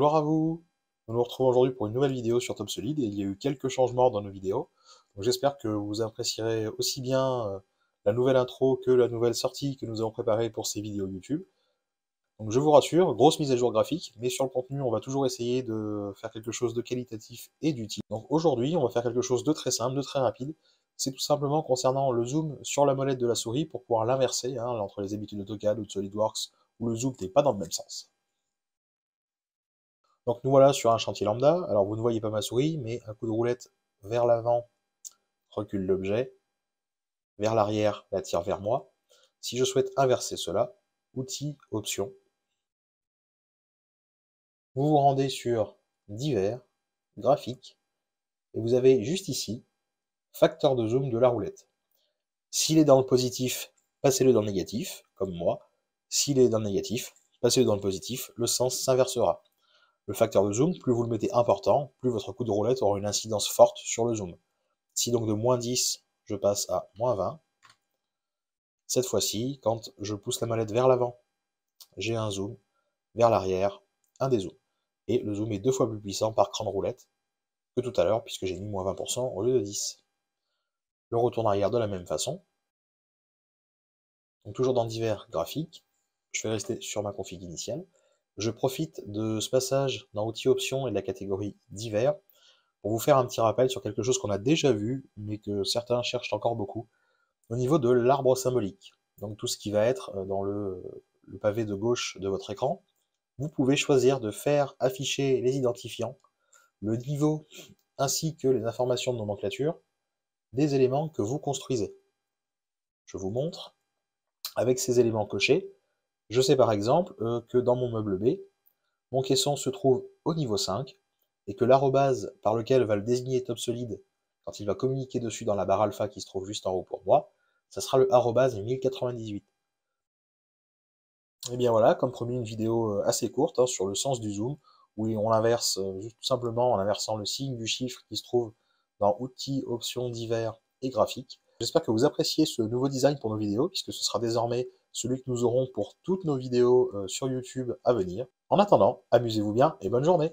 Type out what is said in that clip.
Bonjour à vous Nous nous retrouvons aujourd'hui pour une nouvelle vidéo sur Top Solid et il y a eu quelques changements dans nos vidéos. j'espère que vous apprécierez aussi bien euh, la nouvelle intro que la nouvelle sortie que nous avons préparée pour ces vidéos YouTube. Donc je vous rassure, grosse mise à jour graphique, mais sur le contenu, on va toujours essayer de faire quelque chose de qualitatif et d'utile. Donc aujourd'hui, on va faire quelque chose de très simple, de très rapide. C'est tout simplement concernant le zoom sur la molette de la souris pour pouvoir l'inverser hein, entre les habitudes d'AutoCAD ou de SolidWorks où le zoom n'est pas dans le même sens. Donc nous voilà sur un chantier lambda. Alors vous ne voyez pas ma souris, mais un coup de roulette vers l'avant recule l'objet, vers l'arrière l'attire vers moi. Si je souhaite inverser cela, outils, options, vous vous rendez sur divers, graphiques, et vous avez juste ici facteur de zoom de la roulette. S'il est dans le positif, passez-le dans le négatif, comme moi. S'il est dans le négatif, passez-le dans le positif, le sens s'inversera. Le facteur de zoom, plus vous le mettez important, plus votre coup de roulette aura une incidence forte sur le zoom. Si donc de moins 10, je passe à moins 20, cette fois-ci, quand je pousse la mallette vers l'avant, j'ai un zoom, vers l'arrière, un dézoom. Et le zoom est deux fois plus puissant par cran de roulette que tout à l'heure, puisque j'ai mis moins 20% au lieu de 10. Je retourne arrière de la même façon. Donc toujours dans divers graphiques, je vais rester sur ma config initiale. Je profite de ce passage dans Outils Options et de la catégorie Divers pour vous faire un petit rappel sur quelque chose qu'on a déjà vu, mais que certains cherchent encore beaucoup, au niveau de l'arbre symbolique. Donc tout ce qui va être euh, dans le, le pavé de gauche de votre écran, vous pouvez choisir de faire afficher les identifiants, le niveau ainsi que les informations de nomenclature des éléments que vous construisez. Je vous montre. Avec ces éléments cochés, je sais par exemple euh, que dans mon meuble B, mon caisson se trouve au niveau 5 et que l'arrobase par lequel va le désigner top solide quand il va communiquer dessus dans la barre alpha qui se trouve juste en haut pour moi, ça sera le arrobase 1098. Et eh bien voilà, comme promis, une vidéo euh, assez courte hein, sur le sens du zoom, où on l'inverse euh, tout simplement en inversant le signe du chiffre qui se trouve dans outils, options divers et graphiques. J'espère que vous appréciez ce nouveau design pour nos vidéos, puisque ce sera désormais celui que nous aurons pour toutes nos vidéos euh, sur YouTube à venir. En attendant, amusez-vous bien et bonne journée